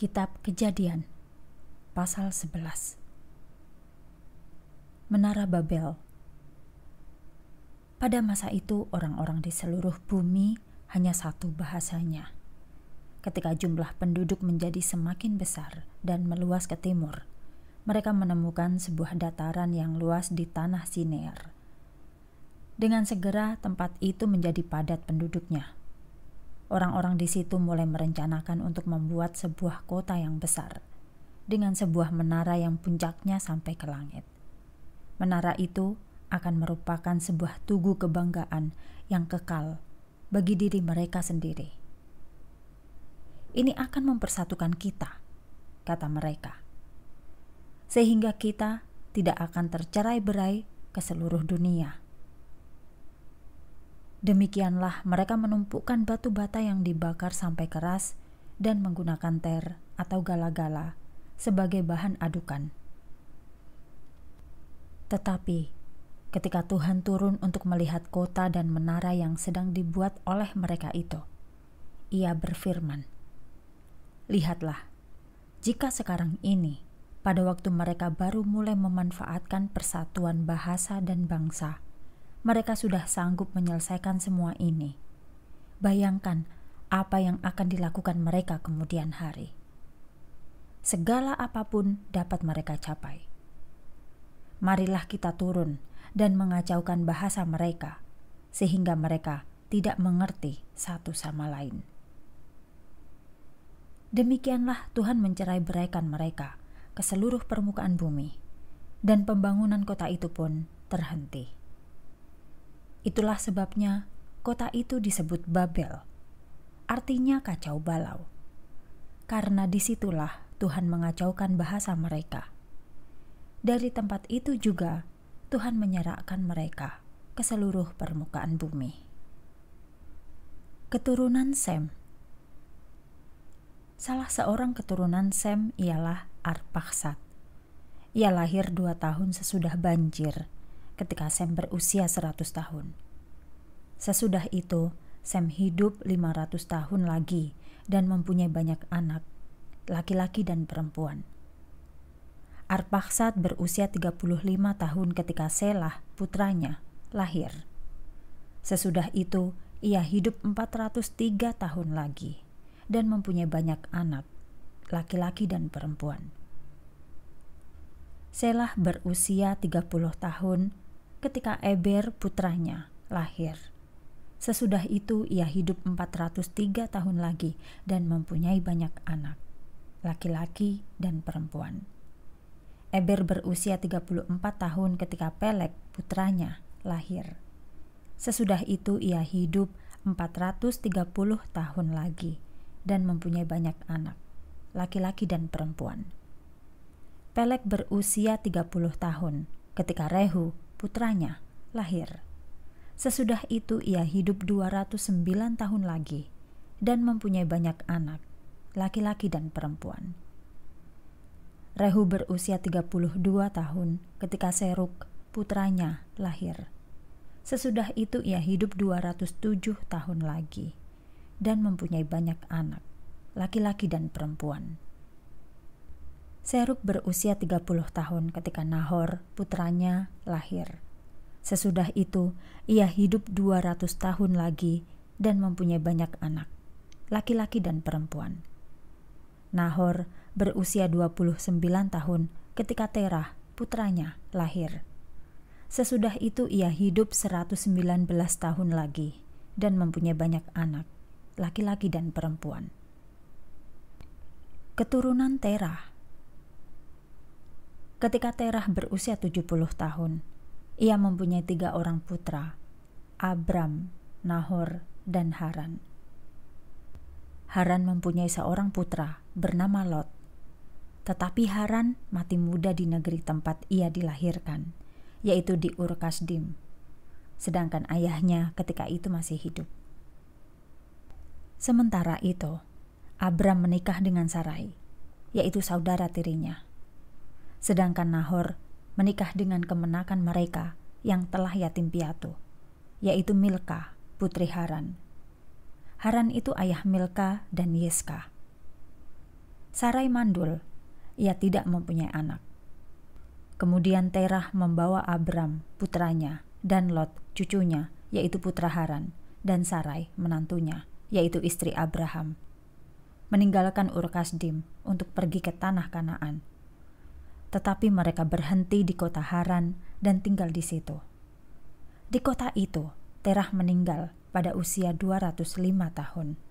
Kitab Kejadian pasal 11 Menara Babel Pada masa itu orang-orang di seluruh bumi hanya satu bahasanya. Ketika jumlah penduduk menjadi semakin besar dan meluas ke timur, mereka menemukan sebuah dataran yang luas di tanah Sinear. Dengan segera tempat itu menjadi padat penduduknya Orang-orang di situ mulai merencanakan untuk membuat sebuah kota yang besar, dengan sebuah menara yang puncaknya sampai ke langit. Menara itu akan merupakan sebuah tugu kebanggaan yang kekal bagi diri mereka sendiri. Ini akan mempersatukan kita, kata mereka, sehingga kita tidak akan tercerai-berai ke seluruh dunia. Demikianlah mereka menumpukkan batu bata yang dibakar sampai keras dan menggunakan ter atau gala-gala sebagai bahan adukan. Tetapi ketika Tuhan turun untuk melihat kota dan menara yang sedang dibuat oleh mereka itu, ia berfirman, "Lihatlah, jika sekarang ini, pada waktu mereka baru mulai memanfaatkan persatuan bahasa dan bangsa." mereka sudah sanggup menyelesaikan semua ini. Bayangkan apa yang akan dilakukan mereka kemudian hari. Segala apapun dapat mereka capai. Marilah kita turun dan mengacaukan bahasa mereka, sehingga mereka tidak mengerti satu sama lain. Demikianlah Tuhan mencerai beraikan mereka ke seluruh permukaan bumi, dan pembangunan kota itu pun terhenti. Itulah sebabnya kota itu disebut Babel, artinya kacau balau. Karena disitulah Tuhan mengacaukan bahasa mereka. Dari tempat itu juga Tuhan menyerahkan mereka ke seluruh permukaan bumi. Keturunan Sem Salah seorang keturunan Sem ialah Arpaksat. Ia lahir dua tahun sesudah banjir ketika Sam berusia 100 tahun. Sesudah itu, Sam hidup 500 tahun lagi dan mempunyai banyak anak, laki-laki dan perempuan. Arpaksat berusia 35 tahun ketika Selah, putranya, lahir. Sesudah itu, ia hidup 403 tahun lagi dan mempunyai banyak anak, laki-laki dan perempuan. Selah berusia 30 tahun ketika Eber putranya lahir. Sesudah itu ia hidup 403 tahun lagi dan mempunyai banyak anak, laki-laki dan perempuan. Eber berusia 34 tahun ketika Pelek putranya lahir. Sesudah itu ia hidup 430 tahun lagi dan mempunyai banyak anak, laki-laki dan perempuan. Pelek berusia 30 tahun ketika Rehu putranya, lahir. Sesudah itu ia hidup 209 tahun lagi dan mempunyai banyak anak, laki-laki dan perempuan. Rehu berusia 32 tahun ketika Seruk, putranya, lahir. Sesudah itu ia hidup 207 tahun lagi dan mempunyai banyak anak, laki-laki dan perempuan. Seruk berusia 30 tahun ketika Nahor, putranya, lahir. Sesudah itu, ia hidup 200 tahun lagi dan mempunyai banyak anak, laki-laki dan perempuan. Nahor berusia 29 tahun ketika Terah, putranya, lahir. Sesudah itu ia hidup 119 tahun lagi dan mempunyai banyak anak, laki-laki dan perempuan. Keturunan Terah Ketika Terah berusia 70 tahun, ia mempunyai tiga orang putra, Abram, Nahor, dan Haran. Haran mempunyai seorang putra bernama Lot. Tetapi Haran mati muda di negeri tempat ia dilahirkan, yaitu di Ur Kasdim. Sedangkan ayahnya ketika itu masih hidup. Sementara itu, Abram menikah dengan Sarai, yaitu saudara tirinya. Sedangkan Nahor menikah dengan kemenakan mereka yang telah yatim piatu, yaitu Milka, putri Haran. Haran itu ayah Milka dan Yeska. Sarai mandul, ia tidak mempunyai anak. Kemudian Terah membawa Abram, putranya, dan Lot, cucunya, yaitu putra Haran, dan Sarai, menantunya, yaitu istri Abraham. Meninggalkan Urkasdim untuk pergi ke tanah Kanaan, tetapi mereka berhenti di kota Haran dan tinggal di situ. Di kota itu, Terah meninggal pada usia 205 tahun.